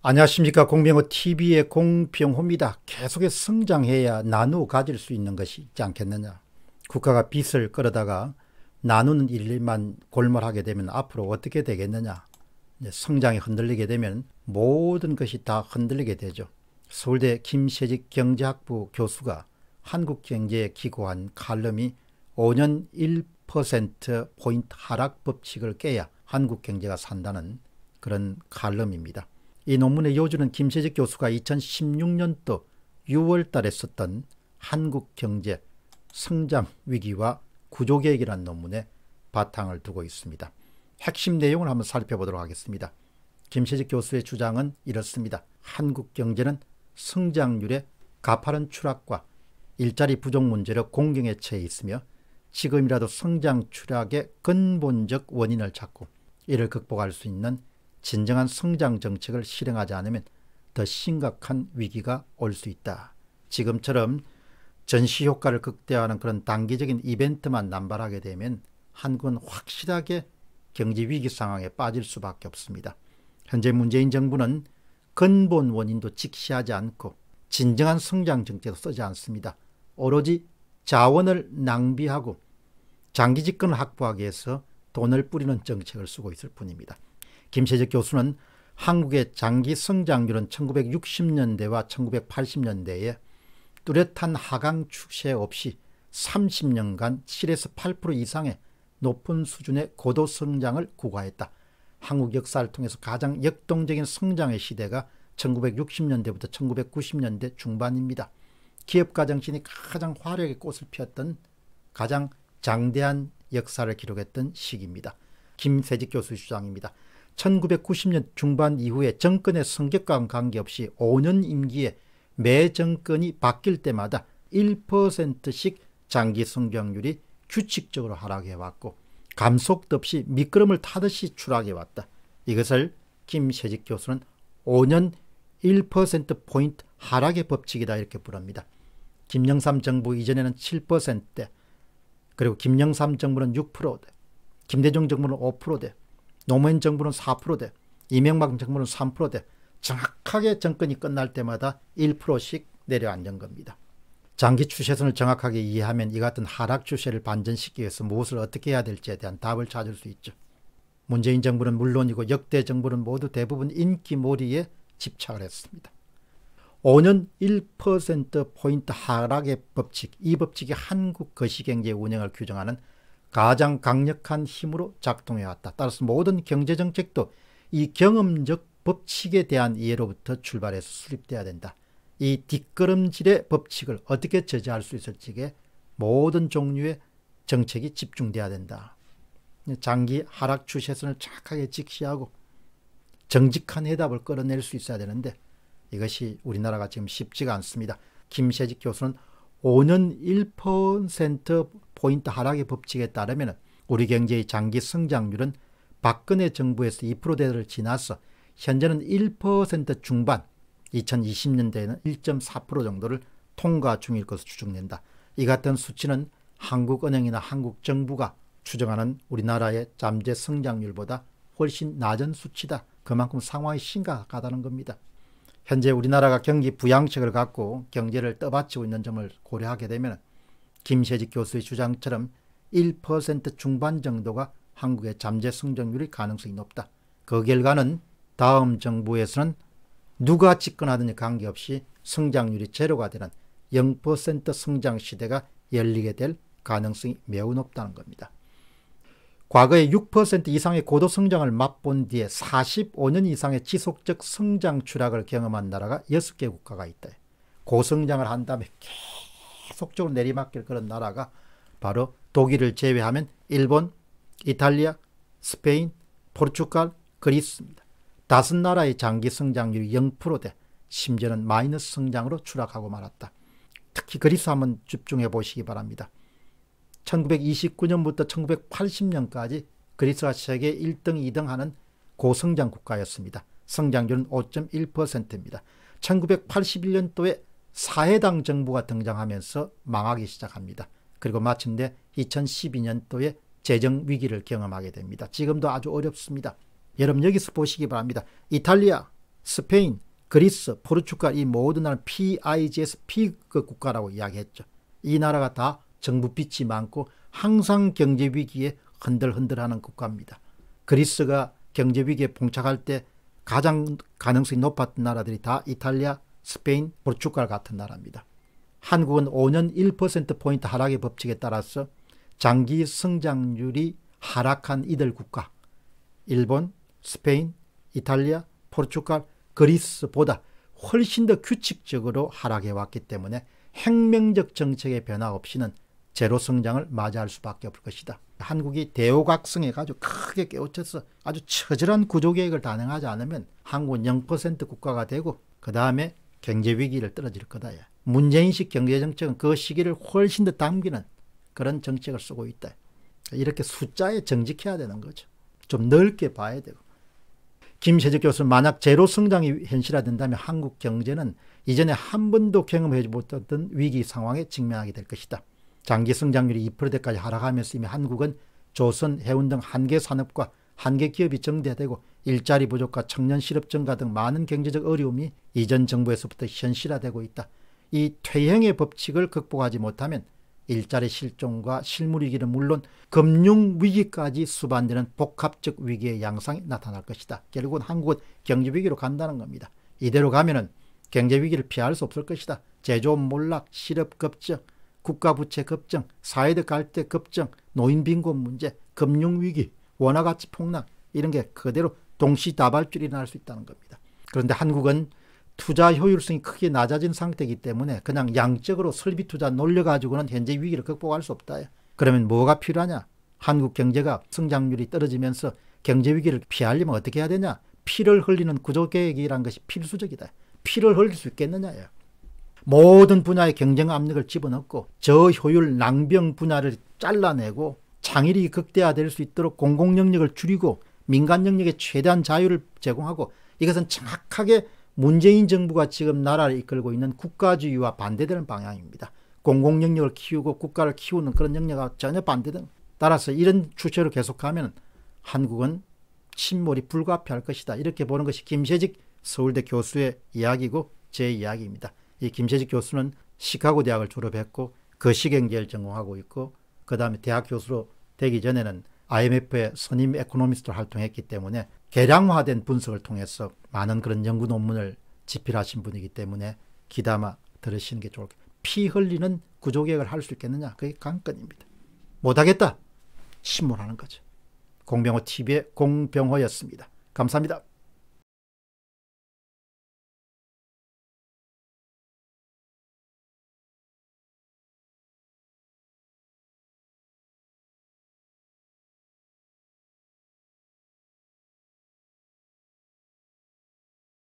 안녕하십니까 공병호 TV의 공병호입니다. 계속해 성장해야 나누어 가질 수 있는 것이 있지 않겠느냐. 국가가 빚을 끌어다가 나누는 일만 골몰하게 되면 앞으로 어떻게 되겠느냐. 성장이 흔들리게 되면 모든 것이 다 흔들리게 되죠. 서울대 김세직 경제학부 교수가 한국경제에 기고한 칼럼이 5년 1%포인트 하락 법칙을 깨야 한국경제가 산다는 그런 칼럼입니다. 이 논문의 요주는 김세직 교수가 2016년도 6월 달에 썼던 한국경제 성장위기와 구조계획이라는 논문에 바탕을 두고 있습니다. 핵심 내용을 한번 살펴보도록 하겠습니다. 김세직 교수의 주장은 이렇습니다. 한국 경제는 성장률의 가파른 추락과 일자리 부족 문제로 공경에 처해 있으며 지금이라도 성장 추락의 근본적 원인을 찾고 이를 극복할 수 있는 진정한 성장 정책을 실행하지 않으면 더 심각한 위기가 올 수 있다. 지금처럼 전시 효과를 극대화하는 그런 단기적인 이벤트만 남발하게 되면 한국은 확실하게 경제 위기 상황에 빠질 수밖에 없습니다. 현재 문재인 정부는 근본 원인도 직시하지 않고 진정한 성장 정책도 쓰지 않습니다. 오로지 자원을 낭비하고 장기 집권을 확보하기 위해서 돈을 뿌리는 정책을 쓰고 있을 뿐입니다. 김세적 교수는 한국의 장기 성장률은 1960년대와 1980년대에 뚜렷한 하강 추세 없이 30년간 7에서 8% 이상의 높은 수준의 고도 성장을 구가했다. 한국 역사를 통해서 가장 역동적인 성장의 시대가 1960년대부터 1990년대 중반입니다. 기업가 정신이 가장 화려하게 꽃을 피웠던 가장 장대한 역사를 기록했던 시기입니다. 김세직 교수 주장입니다. 1990년 중반 이후에 정권의 성격과 는 관계없이 5년 임기에 매 정권이 바뀔 때마다 1%씩 장기 성장률이 규칙적으로 하락해왔고 감속도 없이 미끄럼을 타듯이 추락해왔다. 이것을 김세직 교수는 5년 1%포인트 하락의 법칙이다 이렇게 부릅니다. 김영삼 정부 이전에는 7%대 그리고 김영삼 정부는 6%대 김대중 정부는 5%대 노무현 정부는 4%대, 이명박 정부는 3%대 정확하게 정권이 끝날 때마다 1%씩 내려앉은 겁니다. 장기 추세선을 정확하게 이해하면 이 같은 하락 추세를 반전시키기 위해서 무엇을 어떻게 해야 될지에 대한 답을 찾을 수 있죠. 문재인 정부는 물론이고 역대 정부는 모두 대부분 인기몰이에 집착을 했습니다. 5년 1%포인트 하락의 법칙, 이 법칙이 한국 거시경제 운영을 규정하는 가장 강력한 힘으로 작동해 왔다. 따라서 모든 경제정책도 이 경험적 법칙에 대한 이해로부터 출발해서 수립돼야 된다. 이 뒷걸음질의 법칙을 어떻게 저지할 수 있을지에 모든 종류의 정책이 집중돼야 된다. 장기 하락 추세선을 정하게 직시하고 정직한 해답을 끌어낼 수 있어야 되는데 이것이 우리나라가 지금 쉽지가 않습니다. 김세직 교수는 5년 1%포인트 하락의 법칙에 따르면 우리 경제의 장기 성장률은 박근혜 정부에서 2%대를 지나서 현재는 1% 중반, 2020년대에는 1.4% 정도를 통과 중일 것으로 추정된다. 이 같은 수치는 한국은행이나 한국 정부가 추정하는 우리나라의 잠재 성장률보다 훨씬 낮은 수치다. 그만큼 상황이 심각하다는 겁니다. 현재 우리나라가 경기 부양책을 갖고 경제를 떠받치고 있는 점을 고려하게 되면 김세직 교수의 주장처럼 1% 중반 정도가 한국의 잠재 성장률이 가능성이 높다. 그 결과는 다음 정부에서는 누가 집권하든지 관계없이 성장률이 제로가 되는 0% 성장 시대가 열리게 될 가능성이 매우 높다는 겁니다. 과거에 6% 이상의 고도 성장을 맛본 뒤에 45년 이상의 지속적 성장 추락을 경험한 나라가 6개 국가가 있다. 고성장을 한 다음에 계속적으로 내리막길 그런 나라가 바로 독일을 제외하면 일본, 이탈리아, 스페인, 포르투갈, 그리스입니다. 다섯 나라의 장기 성장률이 0%대 심지어는 마이너스 성장으로 추락하고 말았다. 특히 그리스 한번 집중해 보시기 바랍니다. 1929년부터 1980년까지 그리스와 세계 1등, 2등 하는 고성장 국가였습니다. 성장률은 5.1%입니다. 1981년도에 사회당 정부가 등장하면서 망하기 시작합니다. 그리고 마침내 2012년도에 재정 위기를 경험하게 됩니다. 지금도 아주 어렵습니다. 여러분 여기서 보시기 바랍니다. 이탈리아, 스페인, 그리스, 포르투갈 이 모든 나라 PIGS P급 그 국가라고 이야기했죠. 이 나라가 다 정부 빚이 많고 항상 경제 위기에 흔들흔들하는 국가입니다. 그리스가 경제 위기에 봉착할 때 가장 가능성이 높았던 나라들이 다 이탈리아, 스페인, 포르투갈 같은 나라입니다. 한국은 5년 1%포인트 하락의 법칙에 따라서 장기 성장률이 하락한 이들 국가 일본, 스페인, 이탈리아, 포르투갈, 그리스보다 훨씬 더 규칙적으로 하락해 왔기 때문에 혁명적 정책의 변화 없이는 제로 성장을 맞이할 수밖에 없을 것이다. 한국이 대오각성에 아주 크게 깨우쳐서 아주 처절한 구조개혁을 단행하지 않으면 한국은 0% 국가가 되고 그 다음에 경제 위기를 떨어질 거다. 문재인식 경제정책은 그 시기를 훨씬 더 담기는 그런 정책을 쓰고 있다. 이렇게 숫자에 정직해야 되는 거죠. 좀 넓게 봐야 되고. 김세적 교수는 만약 제로 성장이 현실화된다면 한국 경제는 이전에 한 번도 경험하지 못했던 위기 상황에 직면하게 될 것이다. 장기 성장률이 2%대까지 하락하면서 이미 한국은 조선, 해운 등 한계 산업과 한계 기업이 증대되고 일자리 부족과 청년 실업 증가 등 많은 경제적 어려움이 이전 정부에서부터 현실화되고 있다. 이 퇴행의 법칙을 극복하지 못하면 일자리 실종과 실물위기는 물론 금융위기까지 수반되는 복합적 위기의 양상이 나타날 것이다. 결국은 한국은 경제위기로 간다는 겁니다. 이대로 가면 은 경제위기를 피할 수 없을 것이다. 제조업 몰락, 실업 급증, 국가부채 급증, 사회적 갈대 급증, 노인빈곤 문제, 금융위기, 원화가치 폭락 이런 게 그대로 동시다발적으로 일어날 수 있다는 겁니다. 그런데 한국은 투자 효율성이 크게 낮아진 상태이기 때문에 그냥 양적으로 설비 투자 놀려가지고는 현재 위기를 극복할 수 없다. 그러면 뭐가 필요하냐? 한국 경제가 성장률이 떨어지면서 경제 위기를 피하려면 어떻게 해야 되냐? 피를 흘리는 구조 계획이란 것이 필수적이다. 피를 흘릴 수 있겠느냐? 모든 분야의 경쟁 압력을 집어넣고 저효율 낭병 분야를 잘라내고 창일이 극대화될 수 있도록 공공 영역을 줄이고 민간 영역에 최대한 자유를 제공하고 이것은 정확하게 문재인 정부가 지금 나라를 이끌고 있는 국가주의와 반대되는 방향입니다. 공공 영역을 키우고 국가를 키우는 그런 영역과 전혀 반대된 따라서 이런 추세로 계속하면 한국은 침몰이 불가피할 것이다. 이렇게 보는 것이 김세직 서울대 교수의 이야기고 제 이야기입니다. 이김세직 교수는 시카고 대학을 졸업했고 거시경제를 그 전공하고 있고 그 다음에 대학 교수로 되기 전에는 IMF의 선임 에코노미스트로 활동했기 때문에 개량화된 분석을 통해서 많은 그런 연구 논문을 집필하신 분이기 때문에 기담아 들으시는 게 좋을 것피 흘리는 구조개혁을 할 수 있겠느냐 그게 관건입니다. 못하겠다 신문하는 거죠. 공병호 TV의 공병호였습니다. 감사합니다.